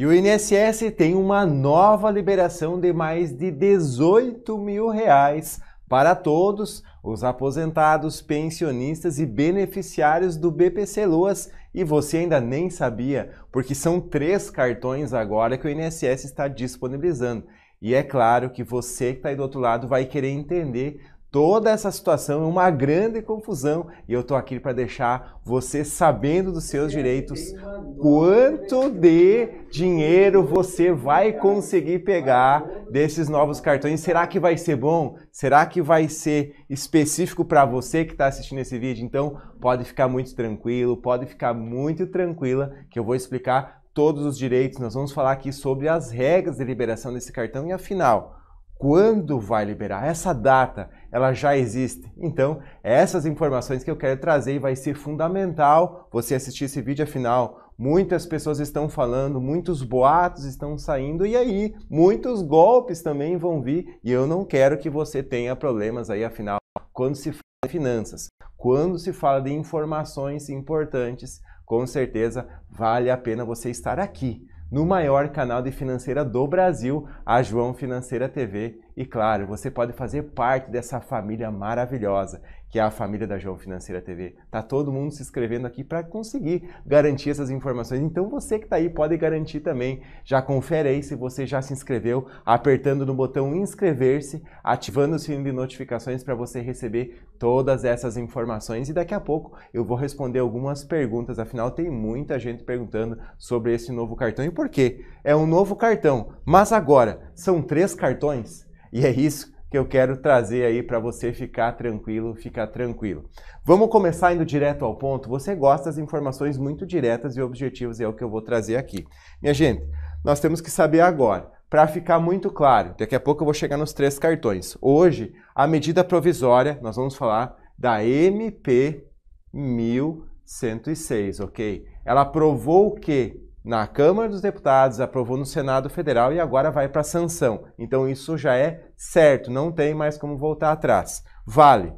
E o INSS tem uma nova liberação de mais de 18 mil reais para todos os aposentados, pensionistas e beneficiários do BPC Loas. E você ainda nem sabia, porque são três cartões agora que o INSS está disponibilizando. E é claro que você que está aí do outro lado vai querer entender toda essa situação é uma grande confusão e eu tô aqui para deixar você sabendo dos seus direitos, quanto de dinheiro você vai conseguir pegar desses novos cartões. Será que vai ser bom? Será que vai ser específico para você que está assistindo esse vídeo? Então, pode ficar muito tranquilo, pode ficar muito tranquila que eu vou explicar todos os direitos. Nós vamos falar aqui sobre as regras de liberação desse cartão e afinal, quando vai liberar. Essa data, ela já existe. Então, essas informações que eu quero trazer e vai ser fundamental você assistir esse vídeo afinal. Muitas pessoas estão falando, muitos boatos estão saindo e aí muitos golpes também vão vir e eu não quero que você tenha problemas aí afinal quando se fala de finanças, quando se fala de informações importantes, com certeza vale a pena você estar aqui no maior canal de financeira do Brasil, a João Financeira TV. E claro, você pode fazer parte dessa família maravilhosa que é a família da João Financeira TV. Tá todo mundo se inscrevendo aqui para conseguir garantir essas informações. Então você que está aí pode garantir também. Já confere aí se você já se inscreveu, apertando no botão inscrever-se, ativando o sininho de notificações para você receber todas essas informações e daqui a pouco eu vou responder algumas perguntas. Afinal tem muita gente perguntando sobre esse novo cartão e por quê? É um novo cartão, mas agora são três cartões. E é isso que eu quero trazer aí para você ficar tranquilo, ficar tranquilo. Vamos começar indo direto ao ponto. Você gosta das informações muito diretas e objetivas, é o que eu vou trazer aqui. Minha gente, nós temos que saber agora, para ficar muito claro. Daqui a pouco eu vou chegar nos três cartões. Hoje, a medida provisória, nós vamos falar da MP 1106, OK? Ela provou que na Câmara dos Deputados, aprovou no Senado Federal e agora vai para sanção. Então isso já é certo, não tem mais como voltar atrás. Vale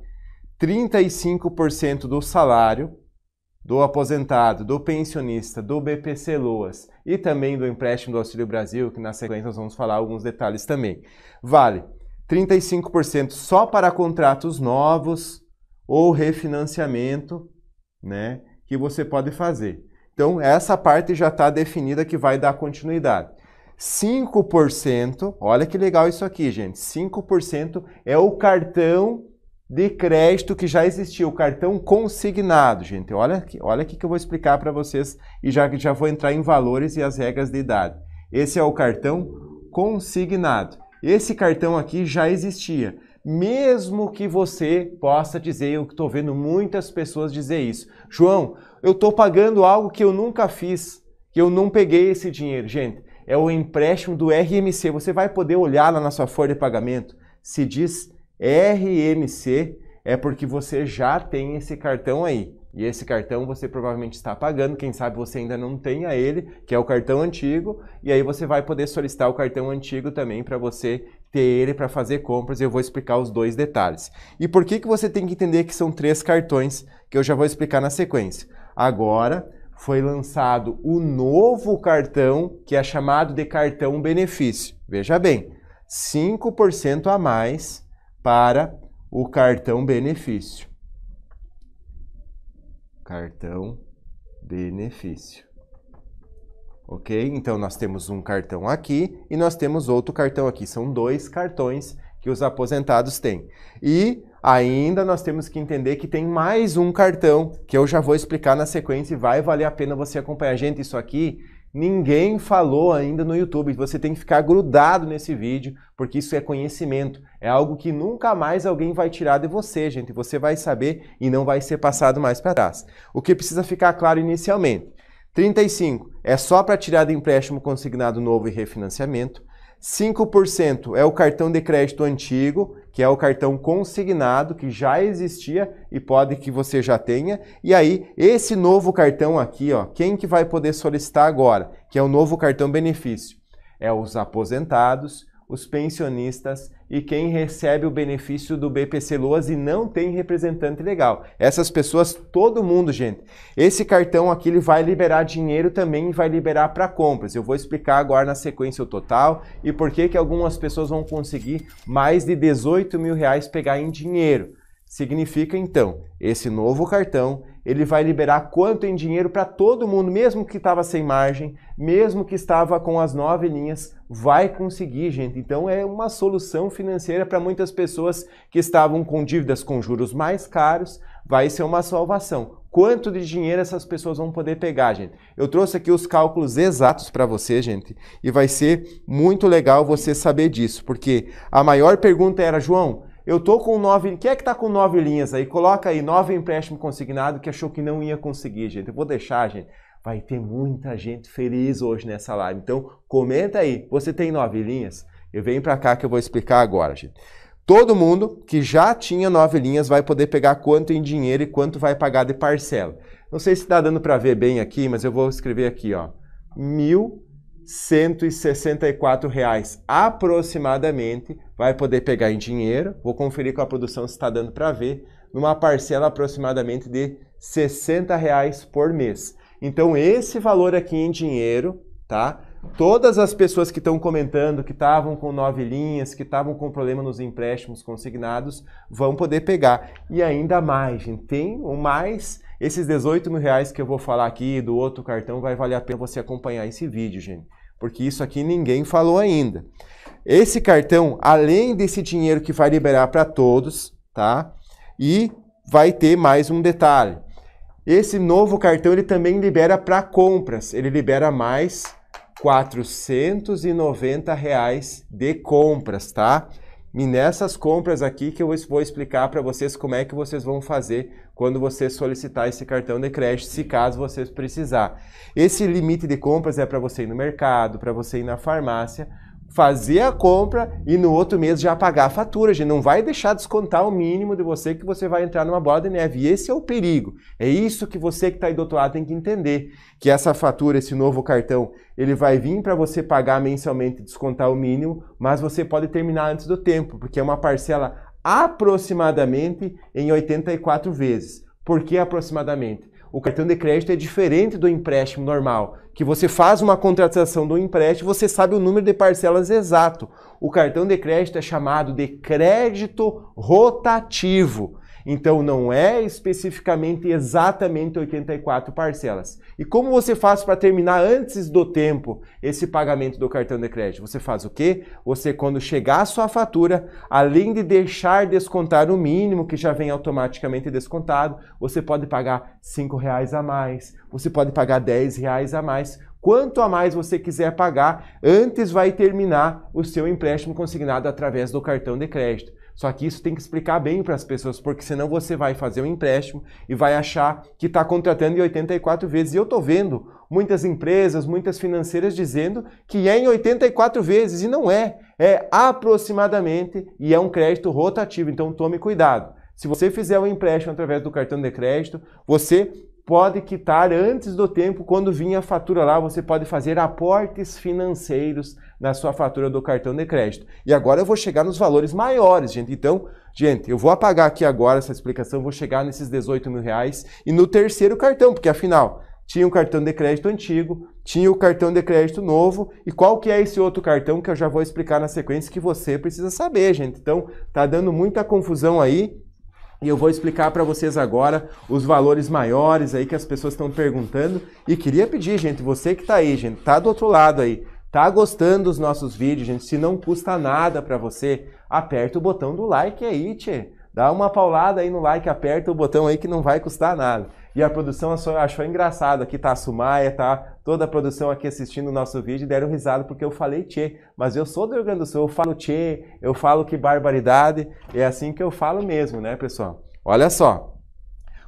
35% do salário do aposentado, do pensionista, do BPC Loas e também do empréstimo do Auxílio Brasil, que na sequência nós vamos falar alguns detalhes também. Vale 35% só para contratos novos ou refinanciamento, né, que você pode fazer. Então, essa parte já está definida que vai dar continuidade. 5%, olha que legal isso aqui, gente. 5% é o cartão de crédito que já existia, o cartão consignado, gente. Olha aqui, olha aqui que eu vou explicar para vocês e já, já vou entrar em valores e as regras de idade. Esse é o cartão consignado. Esse cartão aqui já existia mesmo que você possa dizer, eu estou vendo muitas pessoas dizer isso, João, eu estou pagando algo que eu nunca fiz, que eu não peguei esse dinheiro. Gente, é o empréstimo do RMC, você vai poder olhar lá na sua folha de pagamento. Se diz RMC, é porque você já tem esse cartão aí. E esse cartão você provavelmente está pagando, quem sabe você ainda não tenha ele, que é o cartão antigo, e aí você vai poder solicitar o cartão antigo também para você ter ele para fazer compras e eu vou explicar os dois detalhes. E por que, que você tem que entender que são três cartões, que eu já vou explicar na sequência. Agora foi lançado o novo cartão, que é chamado de cartão benefício. Veja bem, 5% a mais para o cartão benefício cartão benefício. Ok? Então nós temos um cartão aqui e nós temos outro cartão aqui. São dois cartões que os aposentados têm. E ainda nós temos que entender que tem mais um cartão que eu já vou explicar na sequência e vai valer a pena você acompanhar. Gente, isso aqui ninguém falou ainda no YouTube. Você tem que ficar grudado nesse vídeo porque isso é conhecimento. É algo que nunca mais alguém vai tirar de você, gente. Você vai saber e não vai ser passado mais para trás. O que precisa ficar claro inicialmente. 35 é só para tirar do empréstimo consignado novo e refinanciamento. 5% é o cartão de crédito antigo, que é o cartão consignado que já existia e pode que você já tenha. E aí, esse novo cartão aqui, ó, quem que vai poder solicitar agora? Que é o novo cartão benefício. É os aposentados, os pensionistas e quem recebe o benefício do BPC Loas e não tem representante legal. Essas pessoas, todo mundo, gente. Esse cartão aqui ele vai liberar dinheiro também vai liberar para compras. Eu vou explicar agora na sequência o total e por que que algumas pessoas vão conseguir mais de 18 mil reais pegar em dinheiro. Significa então, esse novo cartão ele vai liberar quanto em dinheiro para todo mundo, mesmo que estava sem margem, mesmo que estava com as nove linhas, vai conseguir, gente. Então é uma solução financeira para muitas pessoas que estavam com dívidas com juros mais caros, vai ser uma salvação. Quanto de dinheiro essas pessoas vão poder pegar, gente? Eu trouxe aqui os cálculos exatos para você, gente, e vai ser muito legal você saber disso, porque a maior pergunta era, João, eu tô com nove. Quem é que tá com nove linhas aí? Coloca aí nove empréstimo consignado que achou que não ia conseguir, gente. Eu vou deixar, gente. Vai ter muita gente feliz hoje nessa live. Então, comenta aí. Você tem nove linhas? Eu venho para cá que eu vou explicar agora, gente. Todo mundo que já tinha nove linhas vai poder pegar quanto em dinheiro e quanto vai pagar de parcela. Não sei se está dando para ver bem aqui, mas eu vou escrever aqui, ó. Mil 164 reais aproximadamente, vai poder pegar em dinheiro. Vou conferir com a produção se está dando para ver, numa parcela aproximadamente de 60 reais por mês. Então esse valor aqui em dinheiro, tá? todas as pessoas que estão comentando que estavam com nove linhas, que estavam com problema nos empréstimos consignados, vão poder pegar. E ainda mais, gente, tem o mais. Esses 18 mil reais que eu vou falar aqui do outro cartão vai valer a pena você acompanhar esse vídeo, gente. Porque isso aqui ninguém falou ainda. Esse cartão, além desse dinheiro que vai liberar para todos, tá? E vai ter mais um detalhe. Esse novo cartão ele também libera para compras. Ele libera mais 490 reais de compras, tá? E nessas compras aqui que eu vou explicar para vocês como é que vocês vão fazer quando você solicitar esse cartão de crédito, se caso vocês precisar. Esse limite de compras é para você ir no mercado, para você ir na farmácia, fazer a compra e no outro mês já pagar a fatura. A gente não vai deixar descontar o mínimo de você que você vai entrar numa bola de neve. E esse é o perigo. É isso que você que está aí do outro lado tem que entender. Que essa fatura, esse novo cartão, ele vai vir para você pagar mensalmente, descontar o mínimo, mas você pode terminar antes do tempo, porque é uma parcela aproximadamente em 84 vezes. Por que aproximadamente? O cartão de crédito é diferente do empréstimo normal, que você faz uma contratação do empréstimo, você sabe o número de parcelas exato. O cartão de crédito é chamado de crédito rotativo. Então não é especificamente exatamente 84 parcelas. E como você faz para terminar antes do tempo esse pagamento do cartão de crédito? Você faz o quê? Você quando chegar a sua fatura, além de deixar descontar o mínimo que já vem automaticamente descontado, você pode pagar R$ reais a mais, você pode pagar R$ reais a mais, quanto a mais você quiser pagar, antes vai terminar o seu empréstimo consignado através do cartão de crédito. Só que isso tem que explicar bem para as pessoas, porque senão você vai fazer um empréstimo e vai achar que está contratando em 84 vezes. E eu estou vendo muitas empresas, muitas financeiras dizendo que é em 84 vezes e não é. É aproximadamente e é um crédito rotativo. Então tome cuidado. Se você fizer um empréstimo através do cartão de crédito, você pode quitar antes do tempo, quando vinha a fatura lá, você pode fazer aportes financeiros na sua fatura do cartão de crédito. E agora eu vou chegar nos valores maiores, gente. Então, gente, eu vou apagar aqui agora essa explicação, vou chegar nesses 18 mil reais e no terceiro cartão, porque afinal, tinha o cartão de crédito antigo, tinha o cartão de crédito novo e qual que é esse outro cartão que eu já vou explicar na sequência que você precisa saber, gente. Então, tá dando muita confusão aí. E eu vou explicar para vocês agora os valores maiores aí que as pessoas estão perguntando. E queria pedir, gente, você que está aí, gente, tá do outro lado aí, Tá gostando dos nossos vídeos, gente? Se não custa nada para você, aperta o botão do like aí, tchê. Dá uma paulada aí no like, aperta o botão aí que não vai custar nada. E a produção achou engraçado, aqui tá a Sumaia, tá toda a produção aqui assistindo o nosso vídeo, deram risada porque eu falei tchê, mas eu sou do Rio Grande do Sul, eu falo tchê, eu falo que barbaridade, é assim que eu falo mesmo, né, pessoal? Olha só.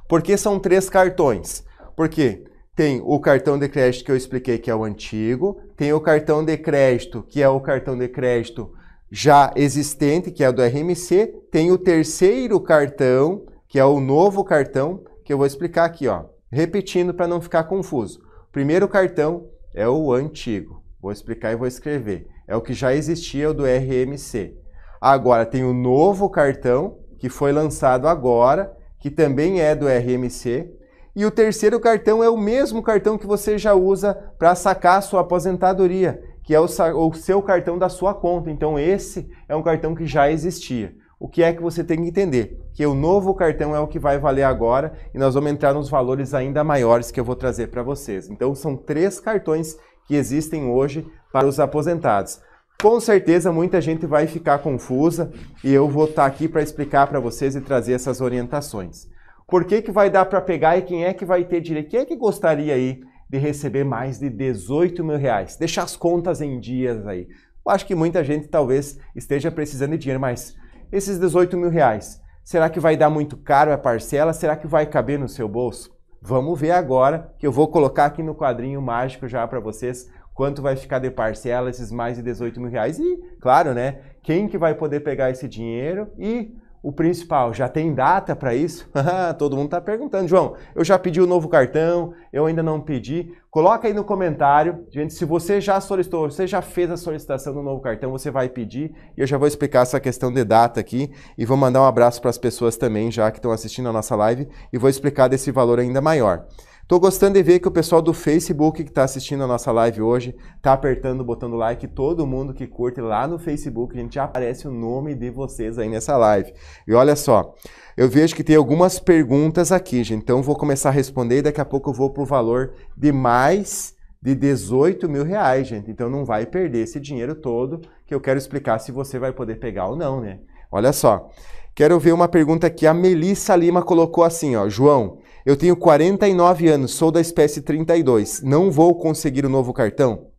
Por que são três cartões? Por quê? tem o cartão de crédito que eu expliquei que é o antigo, tem o cartão de crédito que é o cartão de crédito já existente, que é o do RMC, tem o terceiro cartão, que é o novo cartão, que eu vou explicar aqui, ó, repetindo para não ficar confuso. O primeiro cartão é o antigo, vou explicar e vou escrever. É o que já existia, o do RMC. Agora tem o novo cartão, que foi lançado agora, que também é do RMC, e o terceiro cartão é o mesmo cartão que você já usa para sacar a sua aposentadoria, que é o, o seu cartão da sua conta. Então, esse é um cartão que já existia. O que é que você tem que entender? Que o novo cartão é o que vai valer agora e nós vamos entrar nos valores ainda maiores que eu vou trazer para vocês. Então, são três cartões que existem hoje para os aposentados. Com certeza muita gente vai ficar confusa e eu vou estar tá aqui para explicar para vocês e trazer essas orientações. Por que, que vai dar para pegar e quem é que vai ter direito? Quem é que gostaria aí de receber mais de 18 mil reais? Deixar as contas em dias aí. Eu acho que muita gente talvez esteja precisando de dinheiro, mas esses 18 mil reais, será que vai dar muito caro a parcela? Será que vai caber no seu bolso? Vamos ver agora, que eu vou colocar aqui no quadrinho mágico já para vocês quanto vai ficar de parcela esses mais de 18 mil reais. E, claro, né? Quem que vai poder pegar esse dinheiro e o principal, já tem data para isso? Todo mundo está perguntando. João, eu já pedi o novo cartão, eu ainda não pedi. Coloca aí no comentário, gente, se você já solicitou, você já fez a solicitação do novo cartão, você vai pedir. E eu já vou explicar essa questão de data aqui e vou mandar um abraço para as pessoas também já que estão assistindo a nossa live e vou explicar desse valor ainda maior. Tô gostando de ver que o pessoal do Facebook que está assistindo a nossa live hoje tá apertando o botão like. Todo mundo que curte lá no Facebook, a gente já aparece o nome de vocês aí nessa live. E olha só, eu vejo que tem algumas perguntas aqui, gente. Então vou começar a responder e daqui a pouco eu vou pro valor de mais de 18 mil reais, gente. Então não vai perder esse dinheiro todo que eu quero explicar se você vai poder pegar ou não, né? Olha só, quero ver uma pergunta que a Melissa Lima colocou assim, ó, João. Eu tenho 49 anos, sou da espécie 32, não vou conseguir o um novo cartão?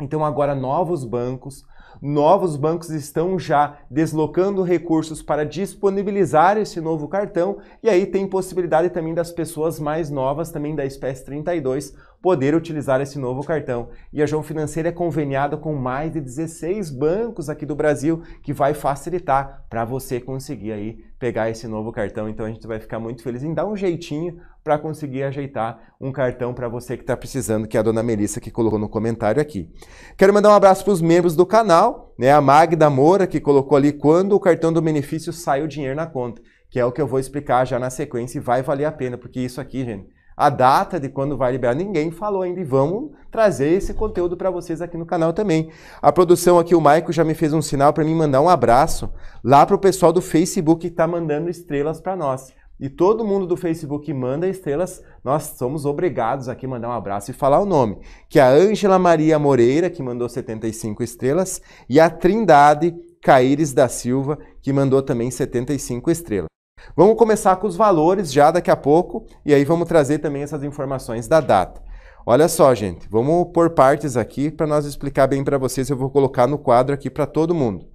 Então agora novos bancos, novos bancos estão já deslocando recursos para disponibilizar esse novo cartão e aí tem possibilidade também das pessoas mais novas, também da espécie 32, poder utilizar esse novo cartão. E a João Financeira é conveniada com mais de 16 bancos aqui do Brasil que vai facilitar para você conseguir aí pegar esse novo cartão. Então a gente vai ficar muito feliz em dar um jeitinho para conseguir ajeitar um cartão para você que está precisando, que é a dona Melissa que colocou no comentário aqui. Quero mandar um abraço para os membros do canal, né? A Magda Moura, que colocou ali quando o cartão do benefício sai o dinheiro na conta, que é o que eu vou explicar já na sequência e vai valer a pena, porque isso aqui, gente, a data de quando vai liberar, ninguém falou ainda. E vamos trazer esse conteúdo para vocês aqui no canal também. A produção aqui, o Maico já me fez um sinal para me mandar um abraço lá para o pessoal do Facebook que está mandando estrelas para nós e todo mundo do Facebook que manda estrelas, nós somos obrigados aqui a mandar um abraço e falar o nome. Que é a Ângela Maria Moreira, que mandou 75 estrelas, e a Trindade Caíres da Silva, que mandou também 75 estrelas. Vamos começar com os valores já daqui a pouco, e aí vamos trazer também essas informações da data. Olha só, gente, vamos por partes aqui para nós explicar bem para vocês. Eu vou colocar no quadro aqui para todo mundo.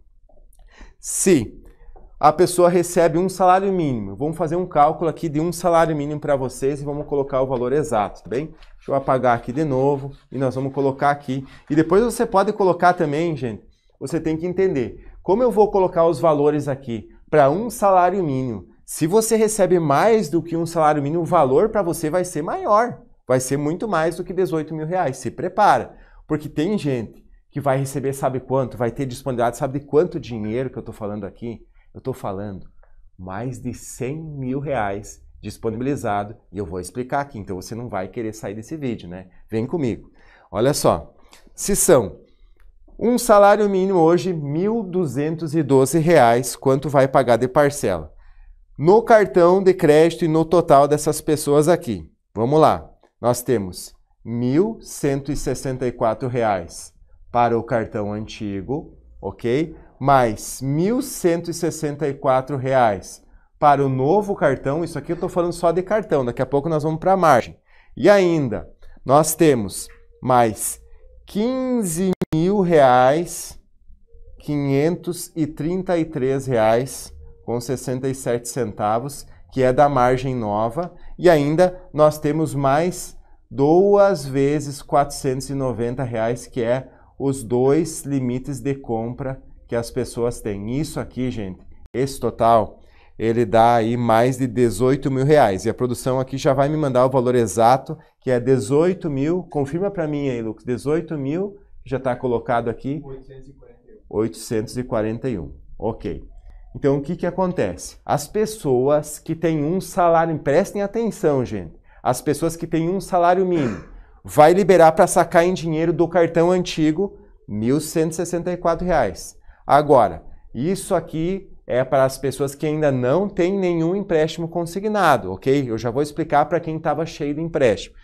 Se a pessoa recebe um salário mínimo. Vamos fazer um cálculo aqui de um salário mínimo para vocês e vamos colocar o valor exato, tá bem? Deixa eu apagar aqui de novo e nós vamos colocar aqui. E depois você pode colocar também, gente, você tem que entender. Como eu vou colocar os valores aqui para um salário mínimo? Se você recebe mais do que um salário mínimo, o valor para você vai ser maior. Vai ser muito mais do que 18 mil reais. Se prepara, porque tem gente que vai receber sabe quanto, vai ter disponibilidade, sabe de quanto dinheiro que eu estou falando aqui? Eu estou falando mais de 100 mil reais disponibilizado e eu vou explicar aqui, então você não vai querer sair desse vídeo, né? Vem comigo. Olha só, se são um salário mínimo hoje, R$ 1.212, quanto vai pagar de parcela? No cartão de crédito e no total dessas pessoas aqui. Vamos lá, nós temos R$ 1.164 para o cartão antigo, ok? Mais R$ 1.164 para o novo cartão. Isso aqui eu estou falando só de cartão, daqui a pouco nós vamos para a margem. E ainda, nós temos mais R$ 15.533,67 com 67 centavos, que é da margem nova, e ainda nós temos mais duas vezes R$ 490, reais, que é os dois limites de compra que as pessoas têm. Isso aqui, gente, esse total, ele dá aí mais de 18 mil reais. E a produção aqui já vai me mandar o valor exato, que é 18 mil. Confirma para mim aí, Lucas. 18 mil já está colocado aqui. 841. 841. Ok. Então, o que, que acontece? As pessoas que têm um salário, prestem atenção, gente. As pessoas que têm um salário mínimo vai liberar para sacar em dinheiro do cartão antigo R$ 1.164. Agora, isso aqui é para as pessoas que ainda não têm nenhum empréstimo consignado, ok? Eu já vou explicar para quem estava cheio de empréstimo.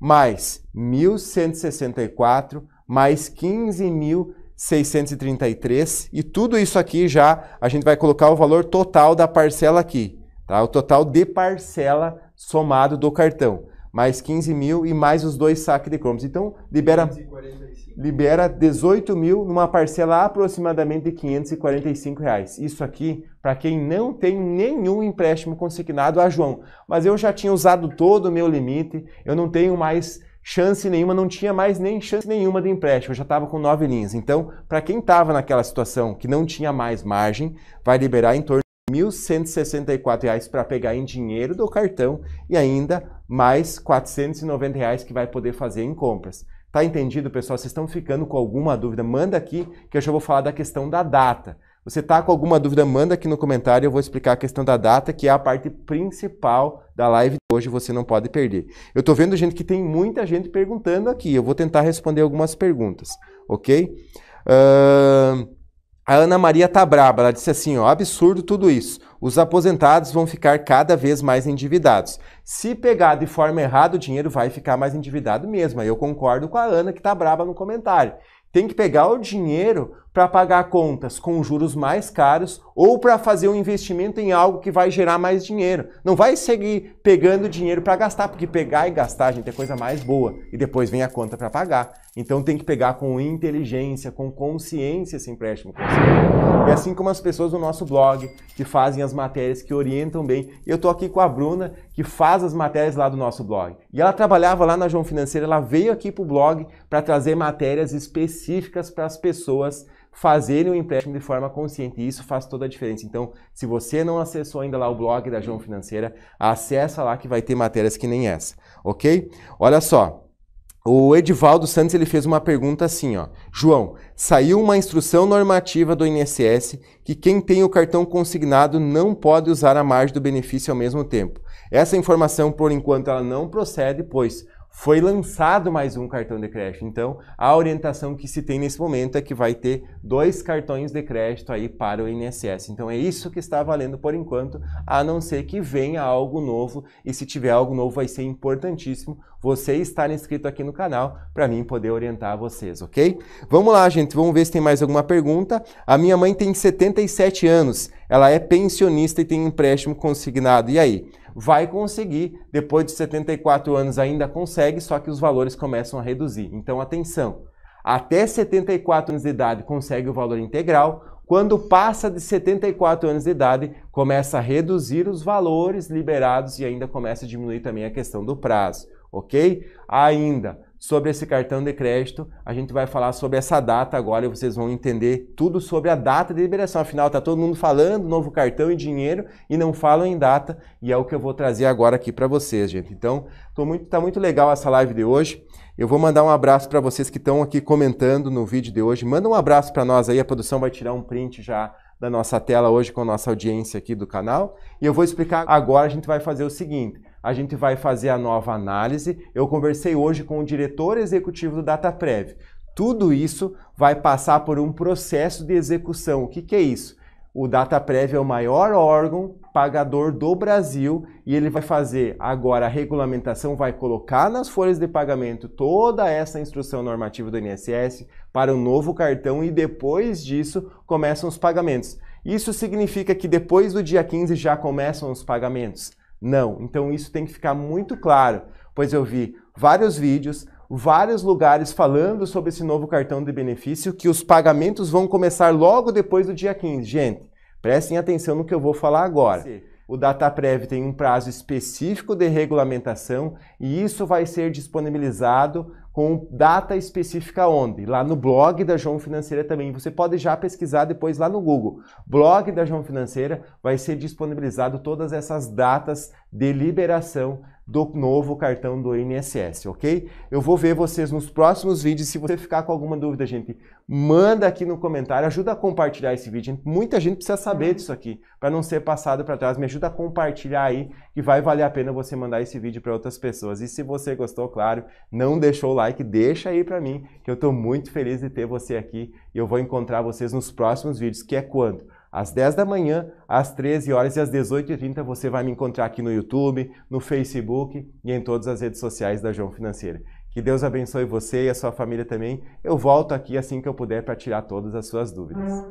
Mais 1.164, mais 15.633 e tudo isso aqui já a gente vai colocar o valor total da parcela aqui, tá? O total de parcela somado do cartão mais 15 mil e mais os dois saques de cromos. Então, libera, libera 18 mil numa parcela aproximadamente de 545 reais. Isso aqui para quem não tem nenhum empréstimo consignado a João. Mas eu já tinha usado todo o meu limite, eu não tenho mais chance nenhuma, não tinha mais nem chance nenhuma de empréstimo, eu já estava com nove linhas. Então, para quem estava naquela situação que não tinha mais margem, vai liberar em torno R$ 1.164 para pegar em dinheiro do cartão e ainda mais R$ 490 reais que vai poder fazer em compras. Tá entendido, pessoal? Vocês estão ficando com alguma dúvida? Manda aqui que eu já vou falar da questão da data. Você tá com alguma dúvida? Manda aqui no comentário, eu vou explicar a questão da data, que é a parte principal da live de hoje, você não pode perder. Eu estou vendo gente que tem muita gente perguntando aqui, eu vou tentar responder algumas perguntas, ok? Uh... A Ana Maria tá braba, ela disse assim, ó, absurdo tudo isso. Os aposentados vão ficar cada vez mais endividados. Se pegar de forma errada, o dinheiro vai ficar mais endividado mesmo. Aí eu concordo com a Ana que tá braba no comentário. Tem que pegar o dinheiro para pagar contas com juros mais caros ou para fazer um investimento em algo que vai gerar mais dinheiro. Não vai seguir pegando dinheiro para gastar, porque pegar e gastar, gente, é coisa mais boa e depois vem a conta para pagar. Então tem que pegar com inteligência, com consciência esse empréstimo. E assim como as pessoas do nosso blog que fazem as matérias que orientam bem. Eu estou aqui com a Bruna que faz as matérias lá do nosso blog. E ela trabalhava lá na João Financeira, ela veio aqui pro blog para trazer matérias específicas para as pessoas fazerem o empréstimo de forma consciente. E isso faz toda a diferença. Então, se você não acessou ainda lá o blog da João Financeira, acessa lá que vai ter matérias que nem essa, ok? Olha só. O Edivaldo Santos ele fez uma pergunta assim, ó. João, saiu uma instrução normativa do INSS que quem tem o cartão consignado não pode usar a margem do benefício ao mesmo tempo. Essa informação, por enquanto, ela não procede, pois foi lançado mais um cartão de crédito. Então, a orientação que se tem nesse momento é que vai ter dois cartões de crédito aí para o INSS. Então, é isso que está valendo por enquanto, a não ser que venha algo novo. E se tiver algo novo, vai ser importantíssimo você estar inscrito aqui no canal para mim poder orientar vocês, ok? Vamos lá, gente. Vamos ver se tem mais alguma pergunta. A minha mãe tem 77 anos. Ela é pensionista e tem empréstimo consignado. E aí? vai conseguir, depois de 74 anos ainda consegue, só que os valores começam a reduzir. Então atenção, até 74 anos de idade consegue o valor integral, quando passa de 74 anos de idade, começa a reduzir os valores liberados e ainda começa a diminuir também a questão do prazo, ok? Ainda, sobre esse cartão de crédito. A gente vai falar sobre essa data agora e vocês vão entender tudo sobre a data de liberação. Afinal, tá todo mundo falando novo cartão e dinheiro e não falam em data, e é o que eu vou trazer agora aqui para vocês, gente. Então, tô muito, tá muito legal essa live de hoje. Eu vou mandar um abraço para vocês que estão aqui comentando no vídeo de hoje. Manda um abraço para nós aí, a produção vai tirar um print já da nossa tela hoje com a nossa audiência aqui do canal. E eu vou explicar agora, a gente vai fazer o seguinte a gente vai fazer a nova análise. Eu conversei hoje com o diretor executivo do DataPrev. Tudo isso vai passar por um processo de execução. O que, que é isso? O DataPrev é o maior órgão pagador do Brasil e ele vai fazer agora a regulamentação, vai colocar nas folhas de pagamento toda essa instrução normativa do INSS para o um novo cartão e depois disso começam os pagamentos. Isso significa que depois do dia 15 já começam os pagamentos. Não. Então isso tem que ficar muito claro, pois eu vi vários vídeos, vários lugares falando sobre esse novo cartão de benefício que os pagamentos vão começar logo depois do dia 15. Gente, prestem atenção no que eu vou falar agora. Sim. O DataPrev tem um prazo específico de regulamentação e isso vai ser disponibilizado com data específica onde? Lá no blog da João Financeira também. Você pode já pesquisar depois lá no Google. Blog da João Financeira vai ser disponibilizado todas essas datas de liberação do novo cartão do INSS, ok? Eu vou ver vocês nos próximos vídeos. Se você ficar com alguma dúvida, gente, manda aqui no comentário, ajuda a compartilhar esse vídeo. Muita gente precisa saber disso aqui, para não ser passado para trás. Me ajuda a compartilhar aí, que vai valer a pena você mandar esse vídeo para outras pessoas. E se você gostou, claro, não deixou o like, deixa aí para mim, que eu estou muito feliz de ter você aqui e eu vou encontrar vocês nos próximos vídeos, que é quando? Às 10 da manhã, às 13 horas e às 18h30 você vai me encontrar aqui no YouTube, no Facebook e em todas as redes sociais da João Financeira. Que Deus abençoe você e a sua família também. Eu volto aqui assim que eu puder para tirar todas as suas dúvidas.